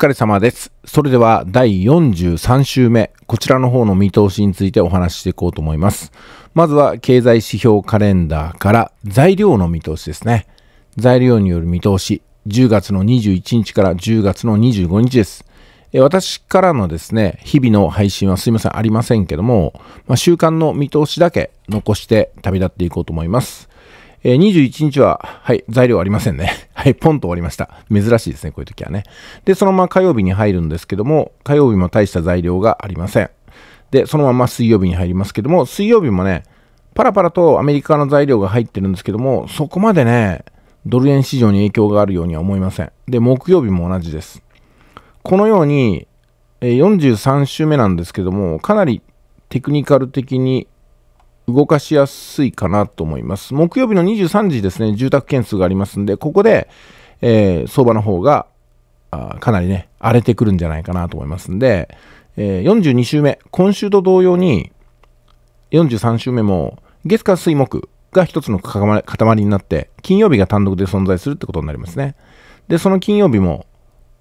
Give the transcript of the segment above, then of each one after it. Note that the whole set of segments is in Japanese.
疲れ様です。それでは第43週目、こちらの方の見通しについてお話ししていこうと思います。まずは経済指標カレンダーから材料の見通しですね。材料による見通し、10月の21日から10月の25日です。私からのですね、日々の配信はすいません、ありませんけども、まあ、週間の見通しだけ残して旅立っていこうと思います。21日は、はい、材料ありませんね。はい、ポンと終わりました。珍しいですね、こういう時はね。で、そのまま火曜日に入るんですけども、火曜日も大した材料がありません。で、そのまま水曜日に入りますけども、水曜日もね、パラパラとアメリカの材料が入ってるんですけども、そこまでね、ドル円市場に影響があるようには思いません。で、木曜日も同じです。このように、43週目なんですけども、かなりテクニカル的に動かしやすいかなと思います。木曜日の23時ですね、住宅件数がありますんで、ここで、えー、相場の方があかなりね、荒れてくるんじゃないかなと思いますんで、えー、42週目、今週と同様に、43週目も月火水木が一つの塊になって、金曜日が単独で存在するってことになりますね。で、その金曜日も、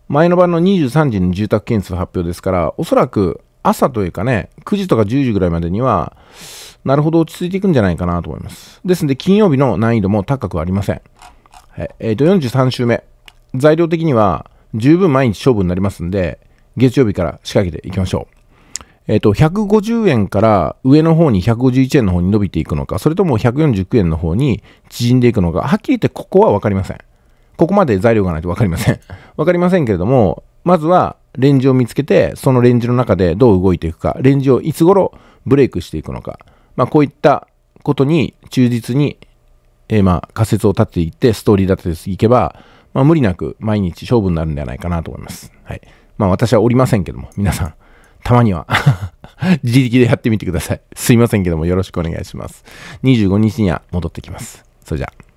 前の晩の23時に住宅件数発表ですから、おそらく朝というかね、9時とか10時ぐらいまでには、なるほど落ち着いていくんじゃないかなと思います。ですので、金曜日の難易度も高くはありません。はい、えっ、ー、と、43週目。材料的には十分毎日勝負になりますんで、月曜日から仕掛けていきましょう。えっ、ー、と、150円から上の方に151円の方に伸びていくのか、それとも149円の方に縮んでいくのか、はっきり言ってここは分かりません。ここまで材料がないと分かりません。分 かりませんけれども、まずはレンジを見つけて、そのレンジの中でどう動いていくか、レンジをいつ頃ブレイクしていくのか、まあ、こういったことに忠実に、えー、まあ、仮説を立てていって、ストーリー立てていけば、まあ、無理なく毎日勝負になるんじゃないかなと思います。はい。まあ、私はおりませんけども、皆さん、たまには 自力でやってみてください。すいませんけども、よろしくお願いします。25日には戻ってきます。それじゃあ。